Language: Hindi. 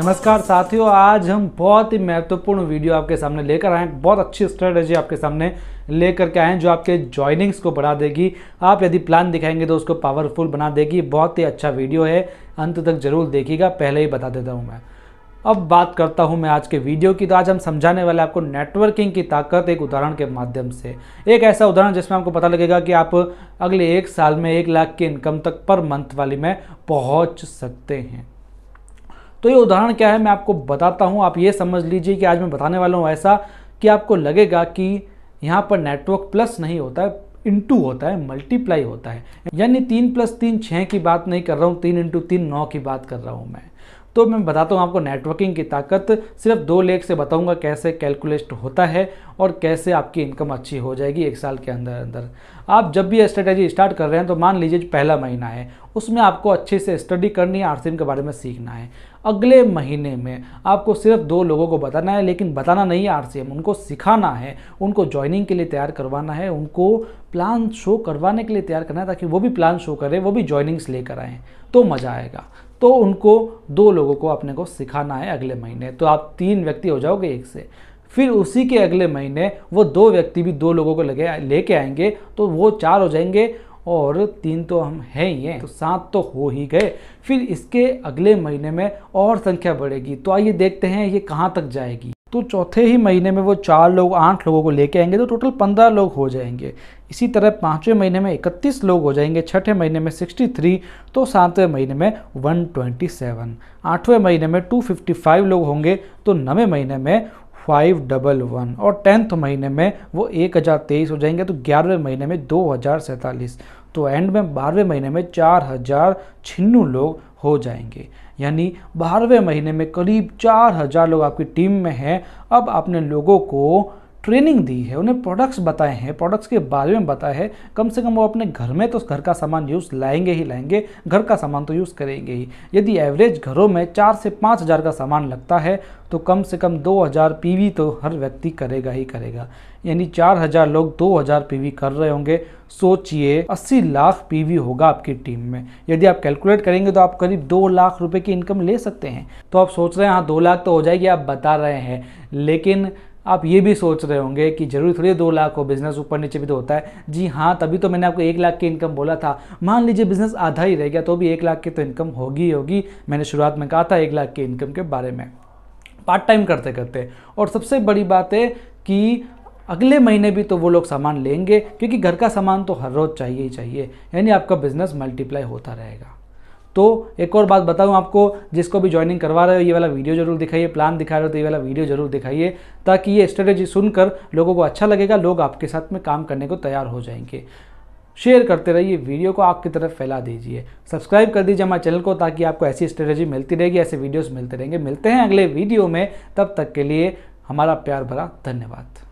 नमस्कार साथियों आज हम बहुत ही महत्वपूर्ण वीडियो आपके सामने लेकर आए हैं बहुत अच्छी स्ट्रेटजी आपके सामने लेकर के आए हैं जो आपके ज्वाइनिंग्स को बढ़ा देगी आप यदि प्लान दिखाएंगे तो उसको पावरफुल बना देगी बहुत ही अच्छा वीडियो है अंत तक जरूर देखिएगा पहले ही बता देता हूँ मैं अब बात करता हूं मैं आज के वीडियो की तो आज हम समझाने वाले आपको नेटवर्किंग की ताकत एक उदाहरण के माध्यम से एक ऐसा उदाहरण जिसमें आपको पता लगेगा कि आप अगले एक साल में एक लाख की इनकम तक पर मंथ वाली में पहुंच सकते हैं तो ये उदाहरण क्या है मैं आपको बताता हूँ आप ये समझ लीजिए कि आज मैं बताने वाला हूँ ऐसा कि आपको लगेगा कि यहाँ पर नेटवर्क प्लस नहीं होता है इंटू होता है मल्टीप्लाई होता है यानी तीन प्लस तीन छः की बात नहीं कर रहा हूँ तीन इंटू तीन नौ की बात कर रहा हूँ मैं तो मैं बताता हूँ आपको नेटवर्किंग की ताकत सिर्फ दो लेख से बताऊँगा कैसे कैलकुलेट होता है और कैसे आपकी इनकम अच्छी हो जाएगी एक साल के अंदर अंदर आप जब भी स्ट्रेटेजी स्टार्ट कर रहे हैं तो मान लीजिए पहला महीना है उसमें आपको अच्छे से स्टडी करनी है आर के बारे में सीखना है अगले महीने में आपको सिर्फ दो लोगों को बताना है लेकिन बताना नहीं है आर उनको सिखाना है उनको ज्वाइनिंग के लिए तैयार करवाना है उनको प्लान शो करवाने के लिए तैयार करना है ताकि वो भी प्लान शो करें वो भी ज्वाइनिंग्स लेकर आएँ तो मज़ा आएगा तो उनको दो लोगों को अपने को सिखाना है अगले महीने तो आप तीन व्यक्ति हो जाओगे एक से फिर उसी के अगले महीने वो दो व्यक्ति भी दो लोगों को लगे लेके आएंगे तो वो चार हो जाएंगे और तीन तो हम हैं ही हैं तो सात तो हो ही गए फिर इसके अगले महीने में और संख्या बढ़ेगी तो आइए देखते हैं ये कहाँ तक जाएगी तो चौथे ही महीने में वो चार लोग आठ लोगों को लेके आएंगे तो टोटल पंद्रह लोग हो जाएंगे इसी तरह पाँचवें महीने में इकतीस लोग हो जाएंगे छठे महीने में सिक्सटी थ्री तो सातवें महीने में वन ट्वेंटी सेवन आठवें महीने में टू फिफ्टी फाइव लोग होंगे तो नवें महीने में फाइव डबल वन और टेंथ महीने में वो एक हज़ार तेईस हो जाएंगे तो ग्यारहवें महीने में दो हज़ार सैंतालीस तो एंड में बारहवें महीने में चार हजार छिन्नू लोग हो जाएंगे यानी बारहवें महीने में करीब चार हजार लोग आपकी टीम में हैं अब आपने लोगों को ट्रेनिंग दी है उन्हें प्रोडक्ट्स बताए हैं प्रोडक्ट्स के बारे में बताया है कम से कम वो अपने घर में तो घर का सामान यूज़ लाएंगे ही लाएंगे घर का सामान तो यूज़ करेंगे ही यदि एवरेज घरों में चार से पाँच हज़ार का सामान लगता है तो कम से कम दो हज़ार पी तो हर व्यक्ति करेगा ही करेगा यानी चार हज़ार लोग दो हज़ार पी कर रहे होंगे सोचिए अस्सी लाख पी होगा आपकी टीम में यदि आप कैलकुलेट करेंगे तो आप करीब दो लाख रुपए की इनकम ले सकते हैं तो आप सोच रहे हैं हाँ दो लाख तो हो जाएगी आप बता रहे हैं लेकिन आप ये भी सोच रहे होंगे कि जरूरी थोड़ी दो लाख हो बिजनेस ऊपर नीचे भी तो होता है जी हाँ तभी तो मैंने आपको एक लाख की इनकम बोला था मान लीजिए बिजनेस आधा ही रह गया तो भी एक लाख की तो इनकम होगी ही होगी मैंने शुरुआत में कहा था एक लाख की इनकम के बारे में पार्ट टाइम करते करते और सबसे बड़ी बात है कि अगले महीने भी तो वो लोग सामान लेंगे क्योंकि घर का सामान तो हर रोज़ चाहिए ही चाहिए यानी आपका बिज़नेस मल्टीप्लाई होता रहेगा तो एक और बात बताऊँ आपको जिसको भी ज्वाइनिंग करवा रहे हो ये वाला वीडियो जरूर दिखाइए प्लान दिखा रहे हो तो ये वाला वीडियो जरूर दिखाइए ताकि ये स्ट्रेटेजी सुनकर लोगों को अच्छा लगेगा लोग आपके साथ में काम करने को तैयार हो जाएंगे शेयर करते रहिए वीडियो को आपकी तरफ फैला दीजिए सब्सक्राइब कर दीजिए हमारे चैनल को ताकि आपको ऐसी स्ट्रेटेजी मिलती रहेगी ऐसे वीडियोस मिलते रहेंगे मिलते हैं अगले वीडियो में तब तक के लिए हमारा प्यार भरा धन्यवाद